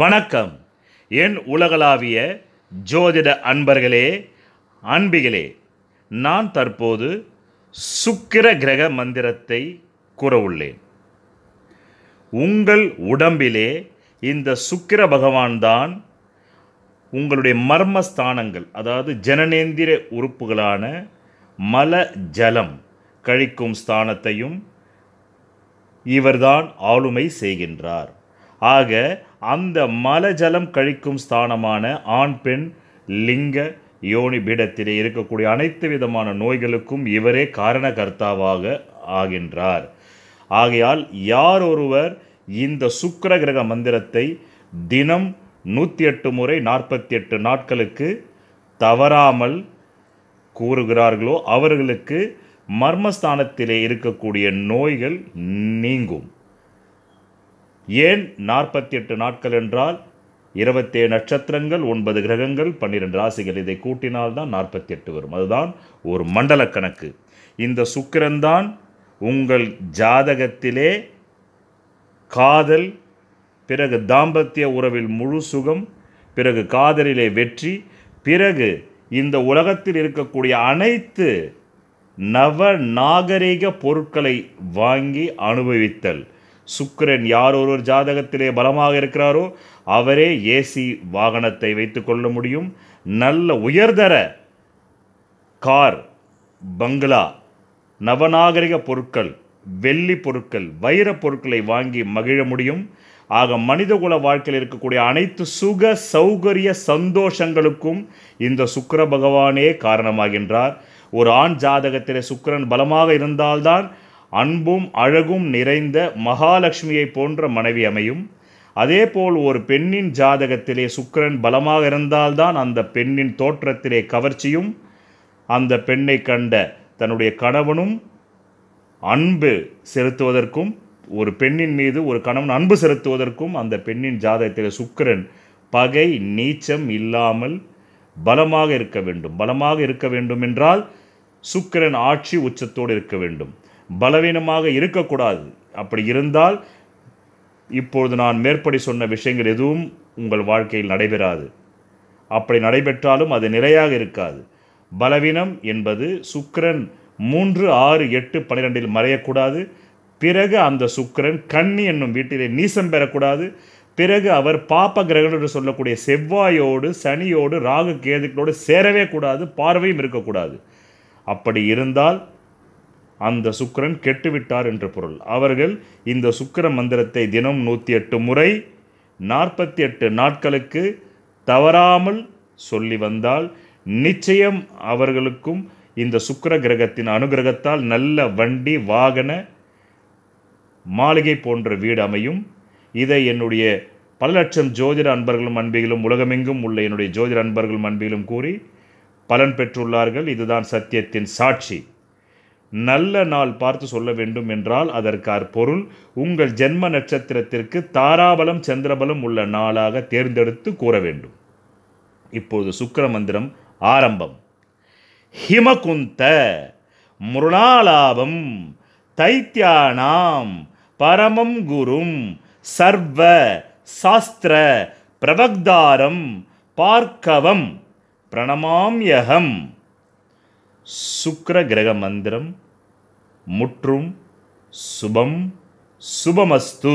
வணக்கம் என் உலகளாவிய ஜோதிட அன்பர்களே அன்பிகளே நான் தற்போது சுக்கிர கிரக மந்திரத்தை கூறவுள்ளேன் உங்கள் உடம்பிலே இந்த சுக்கிர பகவான்தான் உங்களுடைய மர்மஸ்தானங்கள் அதாவது ஜனநேந்திர உறுப்புகளான மல ஜலம் கழிக்கும் ஸ்தானத்தையும் இவர்தான் ஆளுமை செய்கின்றார் ஆக அந்த மலஜலம் கழிக்கும் ஸ்தானமான ஆண் பெண் லிங்க யோனி பீடத்திலே இருக்கக்கூடிய அனைத்து விதமான நோய்களுக்கும் இவரே காரணகர்த்தாவாக ஆகின்றார் ஆகையால் யார் ஒருவர் இந்த சுக்கர கிரக மந்திரத்தை தினம் நூற்றி எட்டு முறை நாற்பத்தி எட்டு நாட்களுக்கு தவறாமல் கூறுகிறார்களோ அவர்களுக்கு மர்மஸ்தானத்திலே இருக்கக்கூடிய நோய்கள் நீங்கும் ஏன் நாற்பத்தி எட்டு நாட்கள் என்றால் இருபத்தேழு நட்சத்திரங்கள் ஒன்பது கிரகங்கள் பன்னிரெண்டு ராசிகள் இதை கூட்டினால்தான் நாற்பத்தி எட்டு வரும் அதுதான் ஒரு மண்டல கணக்கு இந்த சுக்கிரன்தான் உங்கள் ஜாதகத்திலே காதல் பிறகு தாம்பத்திய உறவில் முழு சுகம் பிறகு காதலிலே வெற்றி பிறகு இந்த உலகத்தில் இருக்கக்கூடிய அனைத்து நவ நாகரிக பொருட்களை வாங்கி அனுபவித்தல் சுக்கிரன் யார் ஒருவர் ஜாதகத்திலே பலமாக இருக்கிறாரோ அவரே ஏசி வாகனத்தை வைத்து கொள்ள முடியும் நல்ல உயர்தர கார் பங்களா நவநாகரிக பொருட்கள் வெள்ளி பொருட்கள் வைர பொருட்களை வாங்கி மகிழ முடியும் ஆக மனிதகுல வாழ்க்கையில் இருக்கக்கூடிய அனைத்து சுக சௌகரிய சந்தோஷங்களுக்கும் இந்த சுக்கர பகவானே காரணமாகின்றார் ஒரு ஆண் ஜாதகத்திலே சுக்கரன் பலமாக இருந்தால்தான் அன்பும் அழகும் நிறைந்த மகாலட்சுமியை போன்ற மனைவி அமையும் அதேபோல் ஒரு பெண்ணின் ஜாதகத்திலே சுக்கரன் பலமாக இருந்தால்தான் அந்த பெண்ணின் தோற்றத்திலே கவர்ச்சியும் அந்த பெண்ணை கண்ட தன்னுடைய கணவனும் அன்பு செலுத்துவதற்கும் ஒரு பெண்ணின் மீது ஒரு கணவன் அன்பு செலுத்துவதற்கும் அந்த பெண்ணின் ஜாதகத்தில் சுக்கரன் பகை நீச்சம் இல்லாமல் பலமாக இருக்க வேண்டும் பலமாக இருக்க வேண்டும் என்றால் சுக்கரன் ஆட்சி உச்சத்தோடு இருக்க வேண்டும் பலவீனமாக இருக்கக்கூடாது அப்படி இருந்தால் இப்பொழுது நான் மேற்படி சொன்ன விஷயங்கள் எதுவும் உங்கள் வாழ்க்கையில் நடைபெறாது அப்படி நடைபெற்றாலும் அது நிலையாக இருக்காது பலவீனம் என்பது சுக்கரன் மூன்று ஆறு எட்டு பன்னிரெண்டில் மறையக்கூடாது பிறகு அந்த சுக்கரன் கன்னி என்னும் வீட்டிலே நீசம் பெறக்கூடாது பிறகு அவர் பாப்ப கிரகணம் என்று சொல்லக்கூடிய செவ்வாயோடு சனியோடு ராகு கேதுக்களோடு சேரவே கூடாது பார்வையும் இருக்கக்கூடாது அப்படி இருந்தால் அந்த சுக்கரன் கெட்டுவிட்டார் என்று பொருள் அவர்கள் இந்த சுக்கர மந்திரத்தை தினம் நூற்றி எட்டு முறை நாற்பத்தி எட்டு நாட்களுக்கு தவறாமல் சொல்லி வந்தால் நிச்சயம் அவர்களுக்கும் இந்த சுக்கர கிரகத்தின் அனுகிரகத்தால் நல்ல வண்டி வாகன மாளிகை போன்ற வீடு அமையும் இதை என்னுடைய பல லட்சம் ஜோதிட அன்பர்களும் அன்பிகளும் உலகமெங்கும் உள்ள என்னுடைய ஜோதிட அன்பர்களும் அன்பிலும் கூறி பலன் பெற்றுள்ளார்கள் இதுதான் சத்தியத்தின் சாட்சி நல்ல நாள் பார்த்து சொல்ல வேண்டும் என்றால் அதற்கார் பொருள் உங்கள் ஜென்ம நட்சத்திரத்திற்கு தாராபலம் சந்திரபலம் உள்ள நாளாக தேர்ந்தெடுத்து கூற வேண்டும் இப்போது சுக்கர மந்திரம் ஆரம்பம் ஹிமகுந்த முருணாலாபம் தைத்தியானாம் பரமம் குரும் சர்வ சாஸ்திர பிரபக்தாரம் பார்க்கவம் பிரணமாம்யகம் మందిరం ముట్రుం శుభం శుభమస్తు